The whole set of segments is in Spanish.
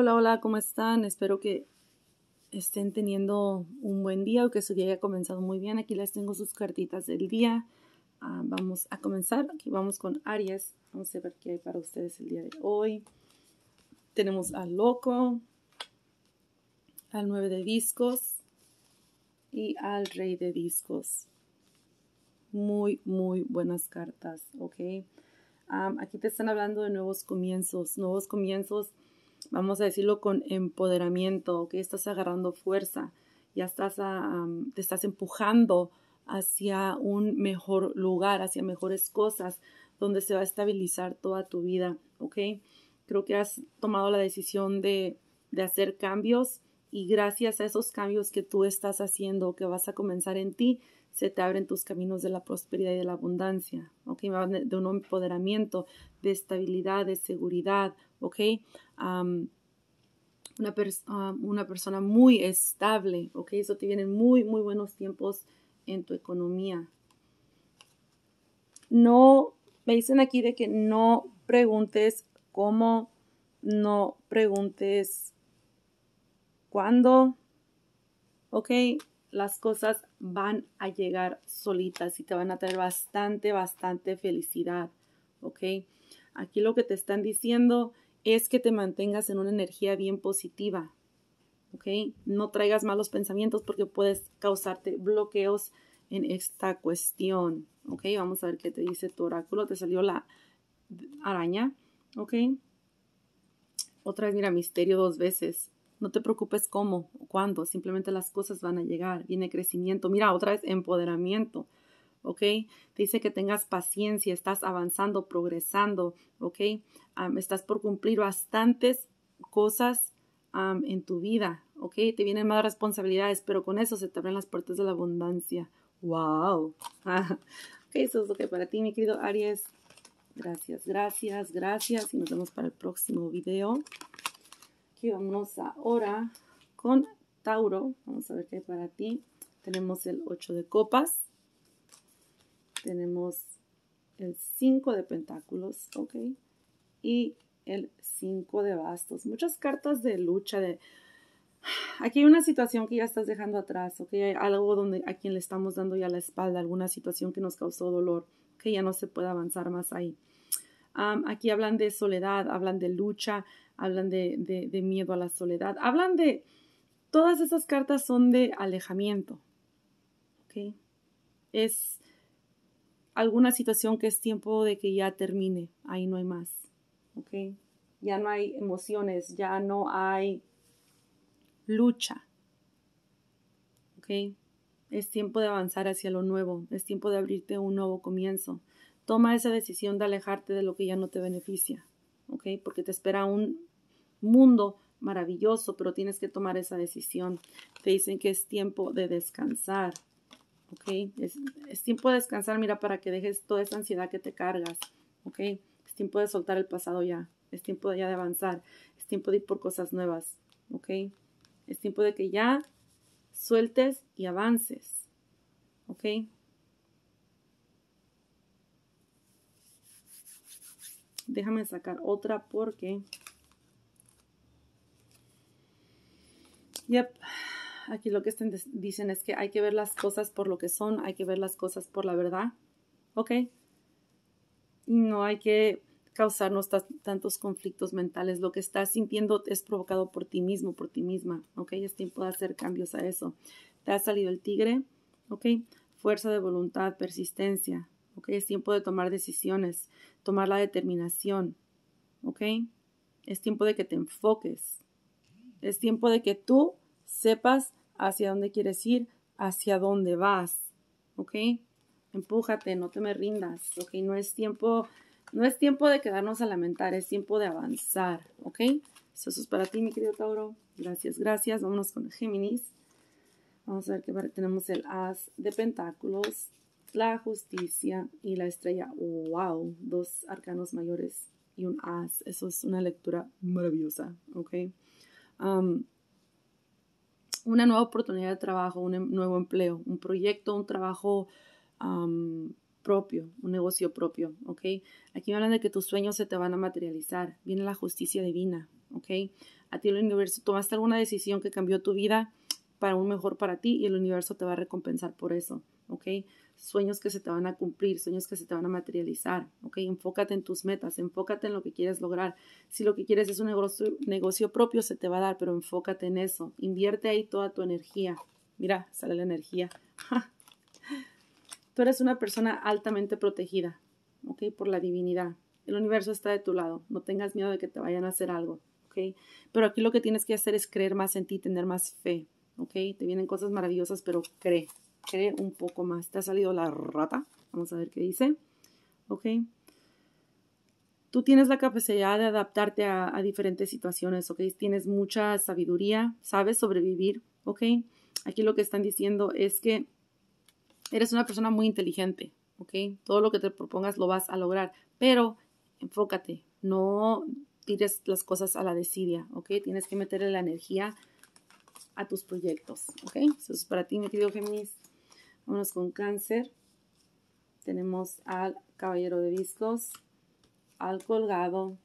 Hola, hola, ¿cómo están? Espero que estén teniendo un buen día o que su día haya comenzado muy bien. Aquí les tengo sus cartitas del día. Ah, vamos a comenzar. Aquí vamos con Aries. Vamos a ver qué hay para ustedes el día de hoy. Tenemos al Loco, al 9 de discos y al Rey de discos. Muy, muy buenas cartas, ¿ok? Ah, aquí te están hablando de nuevos comienzos, nuevos comienzos vamos a decirlo con empoderamiento, que estás agarrando fuerza, ya estás, te estás empujando hacia un mejor lugar, hacia mejores cosas, donde se va a estabilizar toda tu vida, ¿ok? Creo que has tomado la decisión de, de hacer cambios y gracias a esos cambios que tú estás haciendo, que vas a comenzar en ti, se te abren tus caminos de la prosperidad y de la abundancia, De un empoderamiento, de estabilidad, de seguridad, ¿ok? una, una persona muy estable, ¿ok? Eso te viene muy, muy buenos tiempos en tu economía. No, me dicen aquí de que no preguntes cómo, no preguntes cuándo, ¿ok? Las cosas van a llegar solitas y te van a traer bastante, bastante felicidad. ¿Ok? Aquí lo que te están diciendo es que te mantengas en una energía bien positiva. ¿Ok? No traigas malos pensamientos porque puedes causarte bloqueos en esta cuestión. ¿Ok? Vamos a ver qué te dice tu oráculo. Te salió la araña. ¿Ok? Otra vez, mira, misterio dos veces. No te preocupes cómo o cuándo, simplemente las cosas van a llegar. Viene crecimiento. Mira, otra vez empoderamiento. ¿ok? Te dice que tengas paciencia, estás avanzando, progresando, ¿ok? estás por cumplir bastantes cosas en tu vida, ¿ok? Te vienen más responsabilidades, pero con eso se te abren las puertas de la abundancia. ¡Wow! ok, eso es lo que para ti, mi querido Aries. Gracias, gracias, gracias y nos vemos para el próximo video. Aquí vamos ahora con Tauro. Vamos a ver qué hay para ti. Tenemos el 8 de copas. Tenemos el 5 de pentáculos, ok. Y el 5 de bastos. Muchas cartas de lucha, de... Aquí hay una situación que ya estás dejando atrás, ok. Hay algo donde a quien le estamos dando ya la espalda, alguna situación que nos causó dolor, que ya no se puede avanzar más ahí aquí hablan de soledad, hablan de lucha, hablan de, de miedo a la soledad, hablan de... Todas esas cartas son de alejamiento. ¿ok? Es alguna situación que es tiempo de que ya termine, ahí no hay más, ¿ok? Ya no hay emociones, ya no hay lucha, ¿ok? Es tiempo de avanzar hacia lo nuevo, es tiempo de abrirte un nuevo comienzo, Toma esa decisión de alejarte de lo que ya no te beneficia, ¿ok? Porque te espera un mundo maravilloso, pero tienes que tomar esa decisión. Te dicen que es tiempo de descansar, ¿ok? Es, tiempo de descansar, mira, para que dejes toda esa ansiedad que te cargas, ¿ok? Es tiempo de soltar el pasado ya, es tiempo ya de avanzar, es tiempo de ir por cosas nuevas, ¿ok? Es tiempo de que ya sueltes y avances, ¿ok? Déjame sacar otra porque... Yep. Aquí lo que dicen es que hay que ver las cosas por lo que son, hay que ver las cosas por la verdad. Ok. No hay que causarnos tantos conflictos mentales. Lo que estás sintiendo es provocado por ti mismo, por ti misma. Ok. Es tiempo de hacer cambios a eso. Te ha salido el tigre. Ok. Fuerza de voluntad, persistencia. Es tiempo de tomar decisiones, tomar la determinación, ¿ok? Es tiempo de que te enfoques. Es tiempo de que tú sepas hacia dónde quieres ir, hacia dónde vas, ¿ok? Empújate, no te me rindas, No es tiempo, no es tiempo de quedarnos a lamentar, es tiempo de avanzar, ¿ok? Eso, es para ti, mi querido Tauro. Gracias, gracias. Vámonos con Géminis. Vamos a ver qué tenemos el as de pentáculos, la justicia y la estrella. ¡Wow! Dos arcanos mayores y un as. Eso es una lectura maravillosa, ¿ok? Um, una nueva oportunidad de trabajo, un em, nuevo empleo, un proyecto, un trabajo um, propio, un negocio propio, ¿ok? Aquí me hablan de que tus sueños se te van a materializar. Viene la justicia divina, ¿ok? A ti el universo, tomaste alguna decisión que cambió tu vida para un mejor para ti y el universo te va a recompensar por eso, ¿ok? sueños que se te van a cumplir, sueños que se te van a materializar, ¿ok? Enfócate en tus metas, enfócate en lo que quieres lograr. Si lo que quieres es un negocio, propio, se te va a dar, pero enfócate en eso. Invierte ahí toda tu energía. Mira, sale la energía. Tú eres una persona altamente protegida, ¿ok? Por la divinidad. El universo está de tu lado. No tengas miedo de que te vayan a hacer algo, ¿ok? Pero aquí lo que tienes que hacer es creer más en ti, tener más fe, ¿ok? Te vienen cosas maravillosas, pero cree, un poco más. Te ha salido la rata. Vamos a ver qué dice. Ok. Tú tienes la capacidad de adaptarte a, diferentes situaciones, ¿ok? Tienes mucha sabiduría, sabes sobrevivir, ¿ok? Aquí lo que están diciendo es que eres una persona muy inteligente, ¿ok? Todo lo que te propongas lo vas a lograr, pero enfócate, no tires las cosas a la desidia, ¿ok? Tienes que meterle la energía a tus proyectos, ¿ok? Eso es para ti, mi querido Géminis. Vámonos con cáncer. Tenemos al caballero de discos, al colgado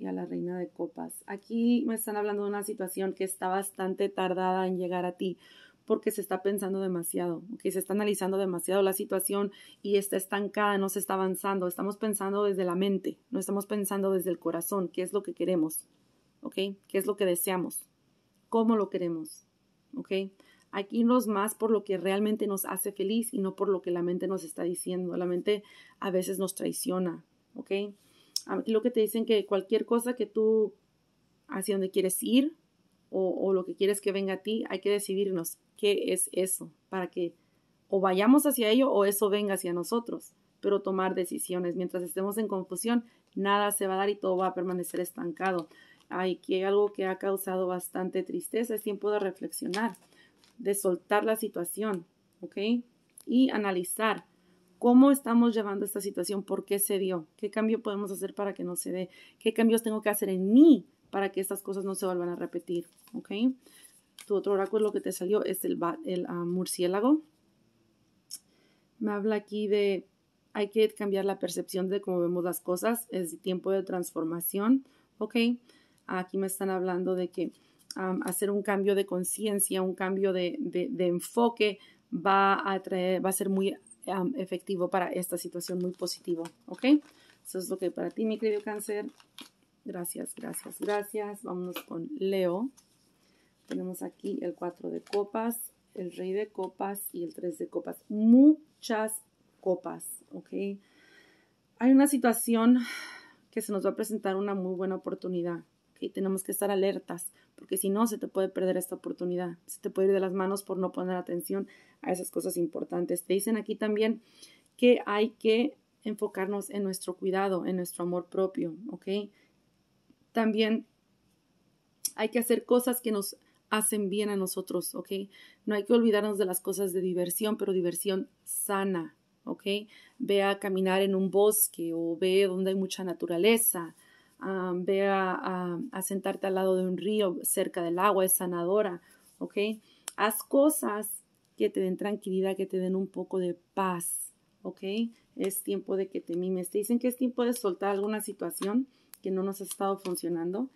y a la reina de copas. Aquí me están hablando de una situación que está bastante tardada en llegar a ti porque se está pensando demasiado, que se está analizando demasiado la situación y está estancada, no se está avanzando. Estamos pensando desde la mente, no estamos pensando desde el corazón, qué es lo que queremos, ¿ok? ¿Qué es lo que deseamos? ¿Cómo lo queremos? ¿Ok? Aquí irnos más por lo que realmente nos hace feliz y no por lo que la mente nos está diciendo. La mente a veces nos traiciona, ¿ok? lo que te dicen que cualquier cosa que tú hacia donde quieres ir o, lo que quieres que venga a ti, hay que decidirnos qué es eso para que o vayamos hacia ello o eso venga hacia nosotros pero tomar decisiones. Mientras estemos en confusión, nada se va a dar y todo va a permanecer estancado. Hay que algo que ha causado bastante tristeza, es tiempo de reflexionar de soltar la situación, ¿ok? Y analizar cómo estamos llevando esta situación, por qué se dio, qué cambio podemos hacer para que no se dé, qué cambios tengo que hacer en mí para que estas cosas no se vuelvan a repetir, ¿ok? Tu otro oráculo que te salió es el, el ah, murciélago. Me habla aquí de hay que cambiar la percepción de cómo vemos las cosas, es tiempo de transformación, ¿ok? Aquí me están hablando de que hacer un cambio de conciencia, un cambio de, enfoque, va a, va a ser muy efectivo para esta situación, muy positivo, ¿ok? Eso es lo que para ti, mi querido cáncer. Gracias, gracias, gracias. Vámonos con Leo. Tenemos aquí el 4 de copas, el rey de copas y el 3 de copas. Muchas copas, ¿ok? Hay una situación que se nos va a presentar una muy buena oportunidad tenemos que estar alertas, porque si no se te puede perder esta oportunidad, se te puede ir de las manos por no poner atención a esas cosas importantes. Te dicen aquí también que hay que enfocarnos en nuestro cuidado, en nuestro amor propio, También hay que hacer cosas que nos hacen bien a nosotros, No hay que olvidarnos de las cosas de diversión, pero diversión sana, ¿ok? Ve a caminar en un bosque o ve donde hay mucha naturaleza, Ah, ve a, a, sentarte al lado de un río cerca del agua, es sanadora, ¿ok? Haz cosas que te den tranquilidad, que te den un poco de paz, ¿ok? Es tiempo de que te mimes. Te dicen que es tiempo de soltar alguna situación que no nos ha estado funcionando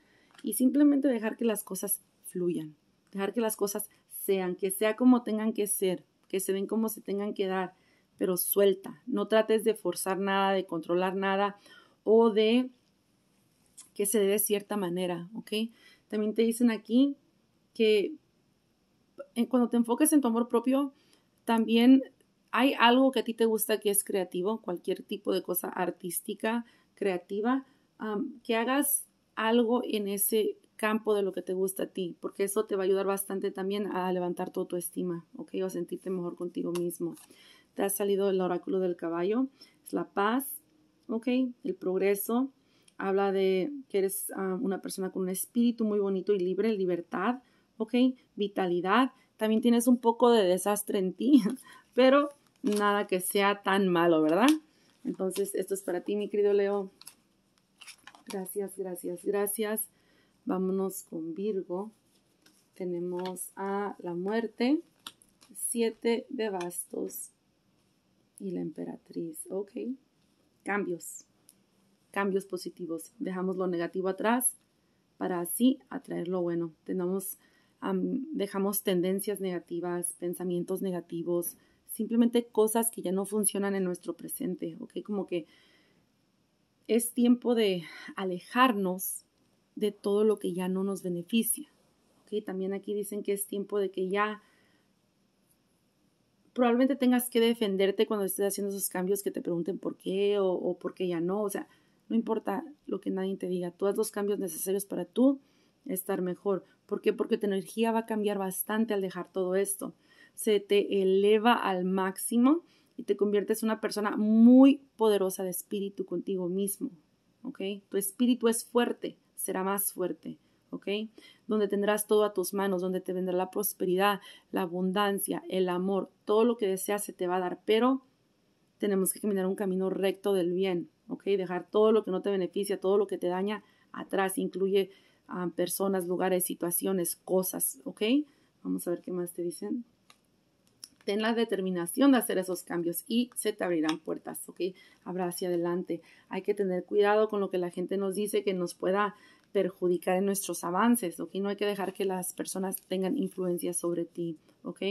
y simplemente dejar que las cosas fluyan, dejar que las cosas sean, que sea como tengan que ser, que se den como se tengan que dar, pero suelta, no trates de forzar nada, de controlar nada o de que se dé de cierta manera, ¿ok? También te dicen aquí que eh, cuando te enfoques en tu amor propio, también hay algo que a ti te gusta que es creativo, cualquier tipo de cosa artística, creativa, que hagas algo en ese campo de lo que te gusta a ti, porque eso te va a ayudar bastante también a levantar toda tu estima, ¿ok? O a sentirte mejor contigo mismo. Te ha salido el oráculo del caballo, es la paz, ¿ok? El progreso, habla de que eres ah, una persona con un espíritu muy bonito y libre, libertad, ¿ok? Vitalidad. También tienes un poco de desastre en ti, pero nada que sea tan malo, ¿verdad? Entonces, esto es para ti, mi querido Leo. Gracias, gracias, gracias. Vámonos con Virgo. Tenemos a la muerte, siete de bastos y la emperatriz. Ok, cambios cambios positivos. Dejamos lo negativo atrás para así atraer lo bueno. Tenemos, dejamos tendencias negativas, pensamientos negativos, simplemente cosas que ya no funcionan en nuestro presente, ¿ok? Como que es tiempo de alejarnos de todo lo que ya no nos beneficia, ¿ok? También aquí dicen que es tiempo de que ya probablemente tengas que defenderte cuando estés haciendo esos cambios que te pregunten por qué o, o por qué ya no, o sea, no importa lo que nadie te diga, tú haz los cambios necesarios para tú estar mejor. ¿Por qué? Porque tu energía va a cambiar bastante al dejar todo esto. Se te eleva al máximo y te conviertes en una persona muy poderosa de espíritu contigo mismo. ¿Ok? Tu espíritu es fuerte, será más fuerte. ¿Ok? Donde tendrás todo a tus manos, donde te vendrá la prosperidad, la abundancia, el amor, todo lo que deseas se te va a dar, pero tenemos que caminar un camino recto del bien, ¿ok? Dejar todo lo que no te beneficia, todo lo que te daña atrás, incluye ah, personas, lugares, situaciones, cosas, ¿ok? Vamos a ver qué más te dicen. Ten la determinación de hacer esos cambios y se te abrirán puertas, ¿ok? Habrá hacia adelante. Hay que tener cuidado con lo que la gente nos dice que nos pueda perjudicar en nuestros avances, ¿ok? No hay que dejar que las personas tengan influencia sobre ti, ¿ok?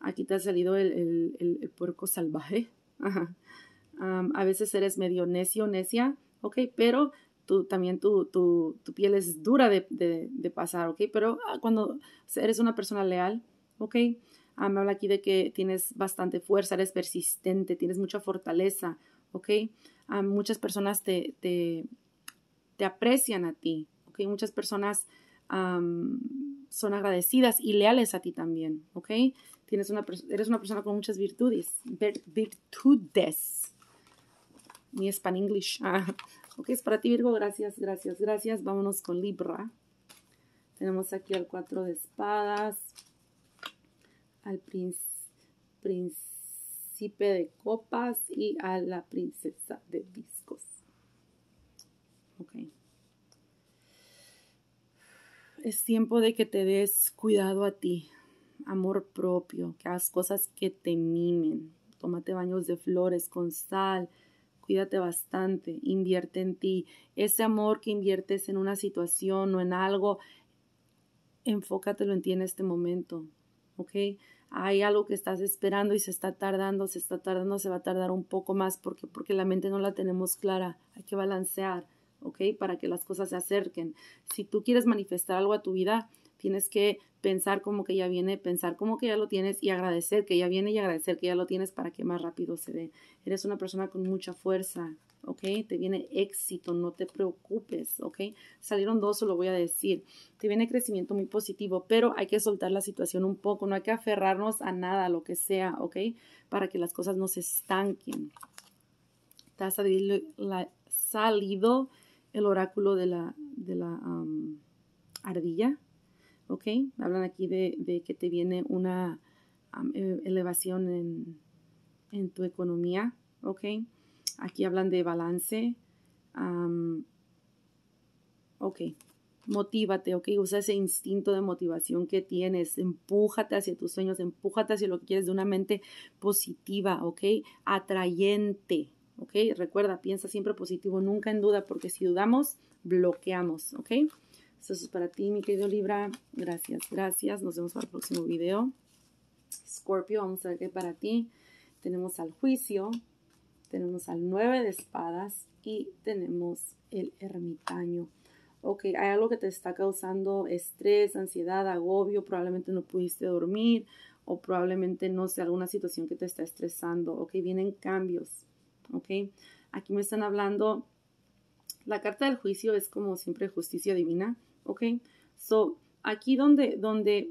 Aquí te ha salido el puerco salvaje, Ajá. a veces eres medio necio, necia, ¿ok? Pero tú, también tu, tu, piel es dura de, de, pasar, ¿ok? Pero ah, cuando eres una persona leal, ¿ok? Ah, me habla aquí de que tienes bastante fuerza, eres persistente, tienes mucha fortaleza, ¿ok? Ah, muchas personas te, te, te, aprecian a ti, ¿ok? Muchas personas son agradecidas y leales a ti también, ¿ok? tienes una, eres una persona con muchas virtudes, virtudes. Mi span English. Ah, ok, es para ti Virgo, gracias, gracias, gracias. Vámonos con Libra. Tenemos aquí al cuatro de espadas, al príncipe de copas y a la princesa de discos. Ok. Es tiempo de que te des cuidado a ti, amor propio, que hagas cosas que te mimen, tómate baños de flores con sal, cuídate bastante, invierte en ti. Ese amor que inviertes en una situación o en algo, enfócatelo en ti en este momento, ¿ok? Hay algo que estás esperando y se está tardando, se está tardando, se va a tardar un poco más porque, porque la mente no la tenemos clara, hay que balancear, ¿ok? Para que las cosas se acerquen. Si tú quieres manifestar algo a tu vida, Tienes que pensar como que ya viene, pensar como que ya lo tienes y agradecer que ya viene y agradecer que ya lo tienes para que más rápido se dé. Eres una persona con mucha fuerza, ¿ok? Te viene éxito, no te preocupes, ¿ok? Salieron dos, se lo voy a decir. Te viene crecimiento muy positivo, pero hay que soltar la situación un poco, no hay que aferrarnos a nada, a lo que sea, ¿ok? Para que las cosas no se estanquen. Te ha salido, el oráculo de la, de la ardilla, ¿ok? Hablan aquí de, que te viene una eh, elevación en, tu economía, ¿ok? Aquí hablan de balance, ok, motívate, ok, usa ese instinto de motivación que tienes, empújate hacia tus sueños, empújate hacia lo que quieres de una mente positiva, ok, atrayente, ok, recuerda, piensa siempre positivo, nunca en duda, porque si dudamos, bloqueamos, ok. Eso es para ti, mi querido Libra. Gracias, gracias. Nos vemos para el próximo video. Scorpio, vamos a ver qué para ti. Tenemos al juicio, tenemos al nueve de espadas y tenemos el ermitaño. Ok, hay algo que te está causando estrés, ansiedad, agobio, probablemente no pudiste dormir o probablemente no sé, alguna situación que te está estresando. Ok, vienen cambios. Ok, aquí me están hablando, la carta del juicio es como siempre justicia divina ¿ok? So, aquí donde, donde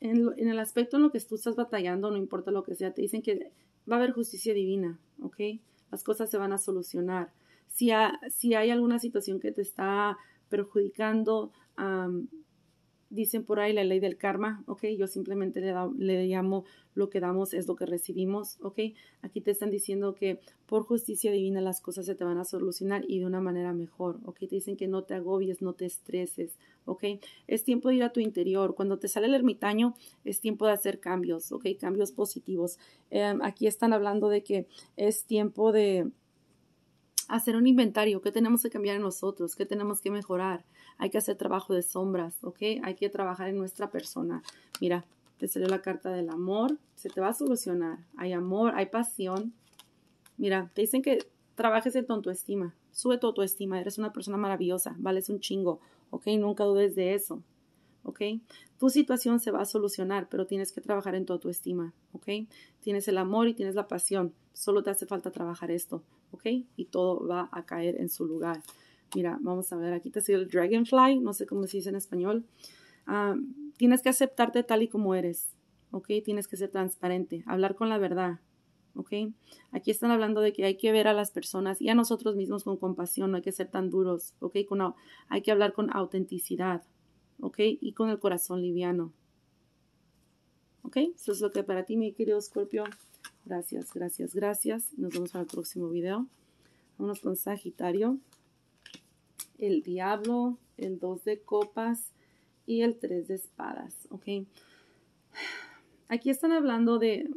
en, en, el aspecto en lo que tú estás batallando, no importa lo que sea, te dicen que va a haber justicia divina, ¿ok? Las cosas se van a solucionar. Si, si hay alguna situación que te está perjudicando, a dicen por ahí la ley del karma, ¿ok? Yo simplemente le, llamo lo que damos es lo que recibimos, ¿ok? Aquí te están diciendo que por justicia divina las cosas se te van a solucionar y de una manera mejor, ¿ok? Te dicen que no te agobies, no te estreses, ¿ok? Es tiempo de ir a tu interior. Cuando te sale el ermitaño, es tiempo de hacer cambios, ¿ok? Cambios positivos. Em, aquí están hablando de que es tiempo de hacer un inventario, qué tenemos que cambiar en nosotros, qué tenemos que mejorar. Hay que hacer trabajo de sombras, ¿ok? Hay que trabajar en nuestra persona. Mira, te salió la carta del amor, se te va a solucionar. Hay amor, hay pasión. Mira, te dicen que trabajes en tu autoestima, sube tu autoestima, eres una persona maravillosa, vales un chingo, ¿ok? Nunca dudes de eso. ¿ok? Tu situación se va a solucionar, pero tienes que trabajar en tu autoestima, ¿ok? Tienes el amor y tienes la pasión, solo te hace falta trabajar esto, ¿ok? Y todo va a caer en su lugar. Mira, vamos a ver, aquí te sigue el dragonfly, no sé cómo se dice en español. Ah, tienes que aceptarte tal y como eres, ¿ok? Tienes que ser transparente, hablar con la verdad, ¿ok? Aquí están hablando de que hay que ver a las personas y a nosotros mismos con compasión, no hay que ser tan duros, ¿ok? hay que hablar con autenticidad, ¿ok? Y con el corazón liviano. ¿Ok? Eso es lo que para ti, mi querido Scorpio. Gracias, gracias, gracias. Nos vemos para el próximo video. Vámonos con Sagitario. El Diablo, el 2 de copas y el 3 de espadas, ¿ok? Aquí están hablando de...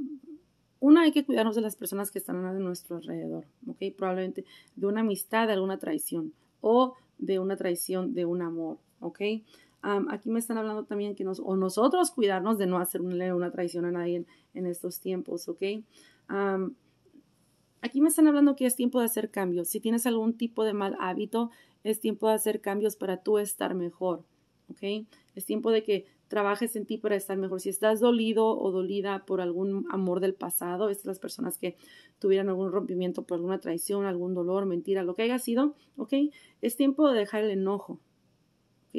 Una, hay que cuidarnos de las personas que están a nuestro alrededor, ¿ok? Probablemente de una amistad, de alguna traición o de una traición, de un amor, ¿ok? aquí me están hablando también que nos, o nosotros cuidarnos de no hacer una traición a nadie en, estos tiempos, ¿ok? aquí me están hablando que es tiempo de hacer cambios. Si tienes algún tipo de mal hábito, es tiempo de hacer cambios para tú estar mejor, ¿ok? Es tiempo de que trabajes en ti para estar mejor. Si estás dolido o dolida por algún amor del pasado, estas las personas que tuvieran algún rompimiento por alguna traición, algún dolor, mentira, lo que haya sido, ¿ok? Es tiempo de dejar el enojo,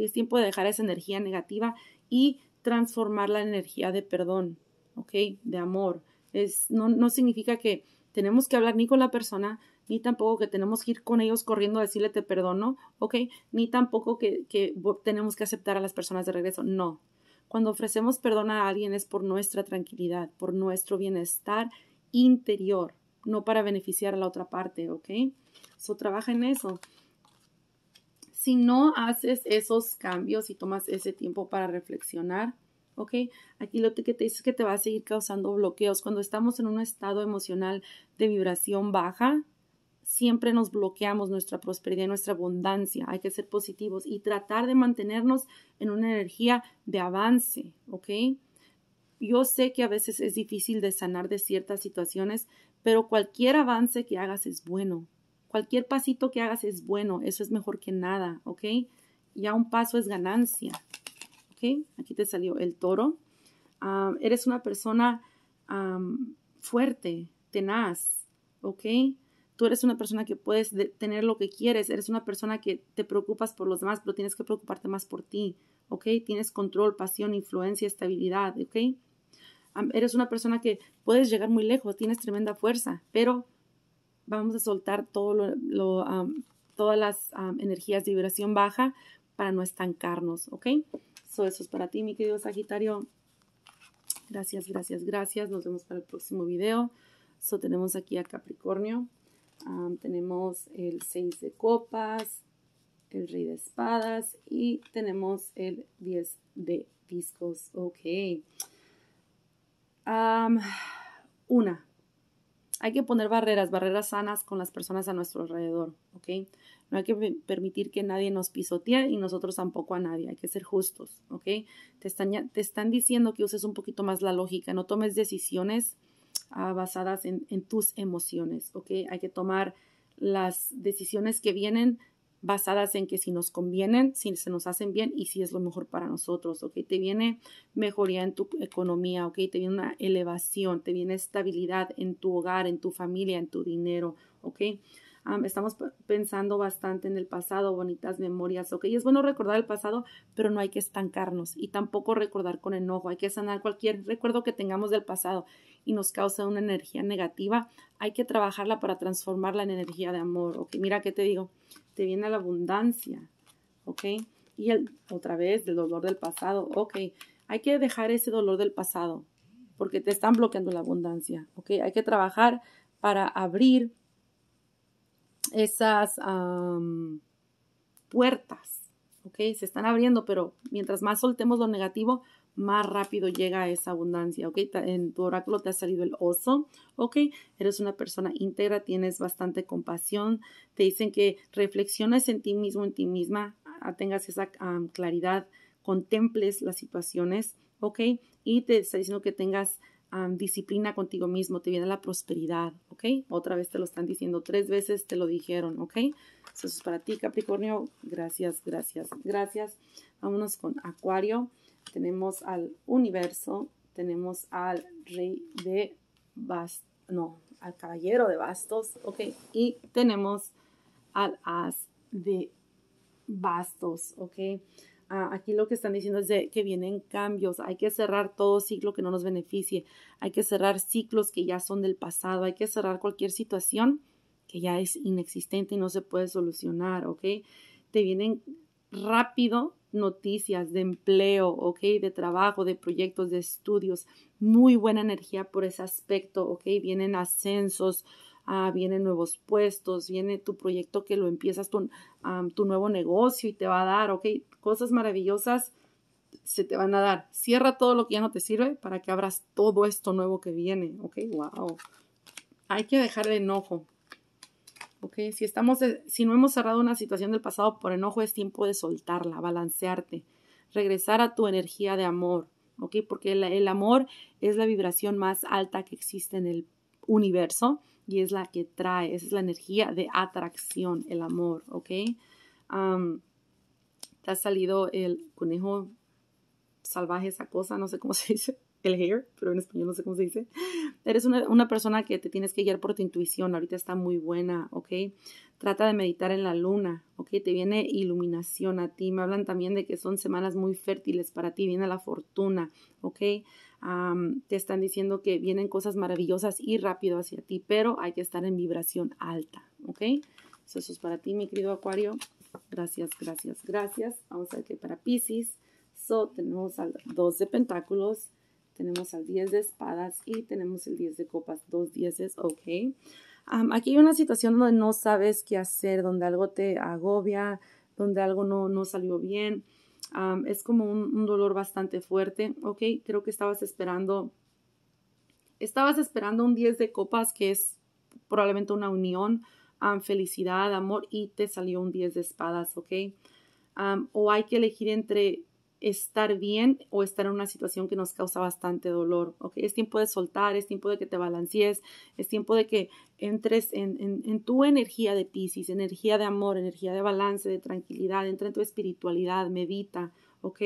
es tiempo de dejar esa energía negativa y transformar la energía de perdón, ¿ok? De amor. Es, no, significa que tenemos que hablar ni con la persona, ni tampoco que tenemos que ir con ellos corriendo a decirle te perdono, ¿ok? Ni tampoco que, que tenemos que aceptar a las personas de regreso, no. Cuando ofrecemos perdón a alguien es por nuestra tranquilidad, por nuestro bienestar interior, no para beneficiar a la otra parte, ¿ok? Eso trabaja en eso si no haces esos cambios y tomas ese tiempo para reflexionar, ¿ok? Aquí lo que te dice es que te va a seguir causando bloqueos. Cuando estamos en un estado emocional de vibración baja, siempre nos bloqueamos nuestra prosperidad nuestra abundancia. Hay que ser positivos y tratar de mantenernos en una energía de avance, ¿ok? Yo sé que a veces es difícil de sanar de ciertas situaciones, pero cualquier avance que hagas es bueno, Cualquier pasito que hagas es bueno, eso es mejor que nada, ¿ok? Ya un paso es ganancia, ¿ok? Aquí te salió el toro. Ah, eres una persona fuerte, tenaz, ¿ok? Tú eres una persona que puedes tener lo que quieres, eres una persona que te preocupas por los demás, pero tienes que preocuparte más por ti, ¿ok? Tienes control, pasión, influencia, estabilidad, ¿ok? eres una persona que puedes llegar muy lejos, tienes tremenda fuerza, pero vamos a soltar todo todas las energías de vibración baja para no estancarnos, ¿ok? eso es para ti, mi querido Sagitario. Gracias, gracias, gracias. Nos vemos para el próximo video. So, tenemos aquí a Capricornio. tenemos el 6 de copas, el rey de espadas y tenemos el 10 de discos. Ok. una hay que poner barreras, barreras sanas con las personas a nuestro alrededor, ¿ok? No hay que permitir que nadie nos pisotee y nosotros tampoco a nadie, hay que ser justos, ¿ok? Te están, te están diciendo que uses un poquito más la lógica, no tomes decisiones ah, basadas en, en, tus emociones, ¿ok? Hay que tomar las decisiones que vienen basadas en que si nos convienen, si se nos hacen bien y si es lo mejor para nosotros, ¿ok? Te viene mejoría en tu economía, ¿ok? Te viene una elevación, te viene estabilidad en tu hogar, en tu familia, en tu dinero, ¿ok? estamos pensando bastante en el pasado, bonitas memorias, ok, es bueno recordar el pasado, pero no hay que estancarnos y tampoco recordar con enojo, hay que sanar cualquier recuerdo que tengamos del pasado y nos causa una energía negativa, hay que trabajarla para transformarla en energía de amor, ok, mira que te digo, te viene la abundancia, ok, y otra vez el dolor del pasado, ok, hay que dejar ese dolor del pasado porque te están bloqueando la abundancia, ok, hay que trabajar para abrir esas puertas, ¿ok? Se están abriendo, pero mientras más soltemos lo negativo, más rápido llega esa abundancia, ¿ok? En tu oráculo te ha salido el oso, ¿ok? Eres una persona íntegra, tienes bastante compasión, te dicen que reflexiones en ti mismo, en ti misma, tengas esa claridad, contemples las situaciones, ¿ok? Y te está diciendo que tengas disciplina contigo mismo, te viene la prosperidad, ¿ok? Otra vez te lo están diciendo, tres veces te lo dijeron, ¿ok? Eso es para ti, Capricornio. Gracias, gracias, gracias. Vámonos con Acuario. Tenemos al universo, tenemos al rey de bastos, no, al caballero de bastos, ¿ok? Y tenemos al as de bastos, ¿ok? Ah, aquí lo que están diciendo es que vienen cambios, hay que cerrar todo ciclo que no nos beneficie, hay que cerrar ciclos que ya son del pasado, hay que cerrar cualquier situación que ya es inexistente y no se puede solucionar, ¿ok? Te vienen rápido noticias de empleo, ¿ok? De trabajo, de proyectos, de estudios. Muy buena energía por ese aspecto, ¿ok? Vienen ascensos, ah, vienen nuevos puestos, viene tu proyecto que lo empiezas, tu, tu nuevo negocio y te va a dar, ok, cosas maravillosas se te van a dar. Cierra todo lo que ya no te sirve para que abras todo esto nuevo que viene, ok, wow. Hay que dejar el enojo, ok. Si, estamos, eh, si no hemos cerrado una situación del pasado por enojo, es tiempo de soltarla, balancearte, regresar a tu energía de amor. ¿ok? Porque el, amor es la vibración más alta que existe en el universo y es la que trae, esa es la energía de atracción, el amor, ¿ok? te ha salido el conejo salvaje, esa cosa, no sé cómo se dice, el hair, pero en español no sé cómo se dice. Eres una, persona que te tienes que guiar por tu intuición, ahorita está muy buena, ¿ok? Trata de meditar en la luna, ¿ok? Te viene iluminación a ti, me hablan también de que son semanas muy fértiles para ti, viene la fortuna, ¿ok? te están diciendo que vienen cosas maravillosas y rápido hacia ti, pero hay que estar en vibración alta, ¿ok? Eso es para ti, mi querido Acuario. Gracias, gracias, gracias. Vamos a ver que para Pisces. So, tenemos al 2 de pentáculos, tenemos al 10 de espadas y tenemos el 10 de copas, dos dieces, ok. aquí hay una situación donde no sabes qué hacer, donde algo te agobia, donde algo no, no salió bien. es como un, dolor bastante fuerte, ok. Creo que estabas esperando, estabas esperando un 10 de copas que es probablemente una unión, felicidad, amor y te salió un 10 de espadas, ok. o hay que elegir entre estar bien o estar en una situación que nos causa bastante dolor. ¿okay? Es tiempo de soltar, es tiempo de que te balancees, es tiempo de que entres en, tu energía de Pisces, energía de amor, energía de balance, de tranquilidad, entra en tu espiritualidad, medita. ¿ok?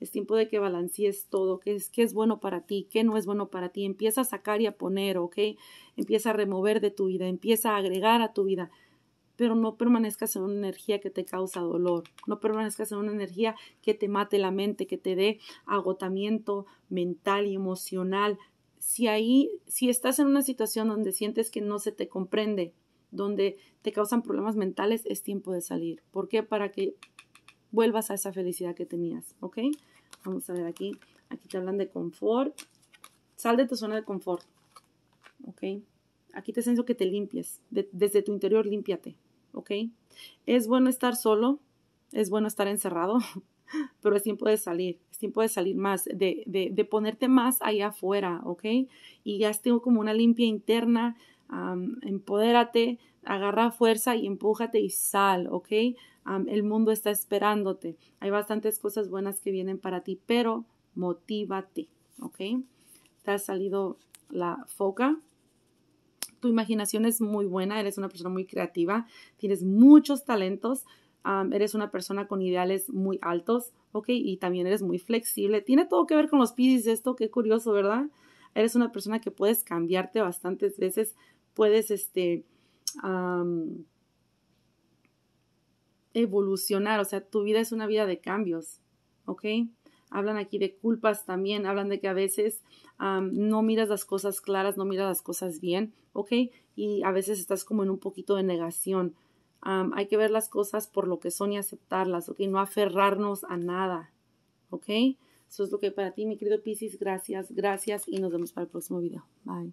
Es tiempo de que balancees todo, qué es, qué es bueno para ti, qué no es bueno para ti. Empieza a sacar y a poner, okay, Empieza a remover de tu vida, empieza a agregar a tu vida pero no permanezcas en una energía que te causa dolor, no permanezcas en una energía que te mate la mente, que te dé agotamiento mental y emocional. Si ahí, si estás en una situación donde sientes que no se te comprende, donde te causan problemas mentales, es tiempo de salir. ¿Por qué? Para que vuelvas a esa felicidad que tenías, ¿ok? Vamos a ver aquí. Aquí te hablan de confort. Sal de tu zona de confort, ¿ok? Aquí te siento que te limpies. desde tu interior, límpiate. ¿ok? Es bueno estar solo, es bueno estar encerrado, pero es tiempo de salir, es tiempo de salir más, de, ponerte más allá afuera, ¿ok? Y ya tengo como una limpia interna, empodérate, agarra fuerza y empújate y sal, ¿ok? el mundo está esperándote, hay bastantes cosas buenas que vienen para ti, pero motívate, ¿ok? Te ha salido la foca, tu imaginación es muy buena, eres una persona muy creativa, tienes muchos talentos, eres una persona con ideales muy altos, ¿ok? Y también eres muy flexible. Tiene todo que ver con los Pisces esto, qué curioso, ¿verdad? Eres una persona que puedes cambiarte bastantes veces, puedes, este, evolucionar, o sea, tu vida es una vida de cambios, ¿ok? hablan aquí de culpas también, hablan de que a veces no miras las cosas claras, no miras las cosas bien, ¿ok? Y a veces estás como en un poquito de negación. hay que ver las cosas por lo que son y aceptarlas, ¿ok? No aferrarnos a nada, ¿ok? Eso es lo que para ti, mi querido Pisces, gracias, gracias y nos vemos para el próximo video. Bye.